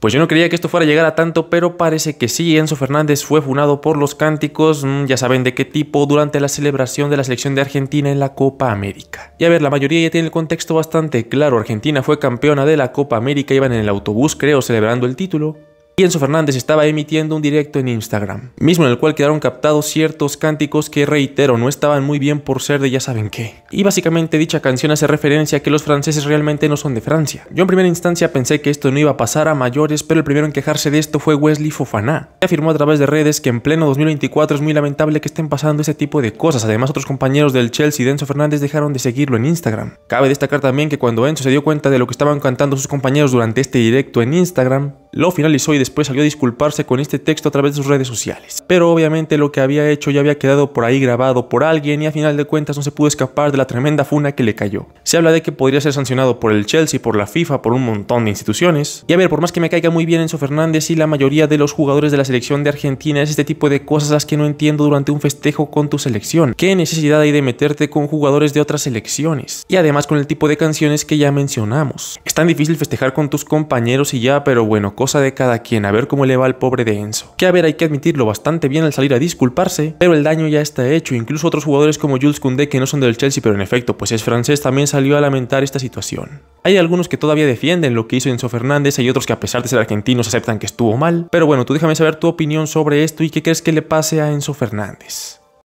Pues yo no creía que esto fuera a llegar a tanto, pero parece que sí, Enzo Fernández fue funado por los cánticos, mm, ya saben de qué tipo, durante la celebración de la selección de Argentina en la Copa América. Y a ver, la mayoría ya tiene el contexto bastante claro, Argentina fue campeona de la Copa América, iban en el autobús creo celebrando el título, Enzo Fernández estaba emitiendo un directo en Instagram, mismo en el cual quedaron captados ciertos cánticos que, reitero, no estaban muy bien por ser de ya saben qué. Y básicamente dicha canción hace referencia a que los franceses realmente no son de Francia. Yo en primera instancia pensé que esto no iba a pasar a mayores, pero el primero en quejarse de esto fue Wesley Fofana, que afirmó a través de redes que en pleno 2024 es muy lamentable que estén pasando ese tipo de cosas. Además, otros compañeros del Chelsea de Enzo Fernández dejaron de seguirlo en Instagram. Cabe destacar también que cuando Enzo se dio cuenta de lo que estaban cantando sus compañeros durante este directo en Instagram, lo finalizó y después salió a disculparse con este texto a través de sus redes sociales. Pero obviamente lo que había hecho ya había quedado por ahí grabado por alguien y a final de cuentas no se pudo escapar de la tremenda funa que le cayó. Se habla de que podría ser sancionado por el Chelsea, por la FIFA, por un montón de instituciones. Y a ver, por más que me caiga muy bien Enzo Fernández y la mayoría de los jugadores de la selección de Argentina, es este tipo de cosas las que no entiendo durante un festejo con tu selección. ¿Qué necesidad hay de meterte con jugadores de otras selecciones? Y además con el tipo de canciones que ya mencionamos. Es tan difícil festejar con tus compañeros y ya, pero bueno, cosa de cada quien, a ver cómo le va al pobre de Enzo. Que a ver, hay que admitirlo bastante bien al salir a disculparse, pero el daño ya está hecho, incluso otros jugadores como Jules Koundé que no son del Chelsea, pero en efecto, pues es francés, también salió a lamentar esta situación. Hay algunos que todavía defienden lo que hizo Enzo Fernández, hay otros que a pesar de ser argentinos aceptan que estuvo mal, pero bueno, tú déjame saber tu opinión sobre esto y qué crees que le pase a Enzo Fernández.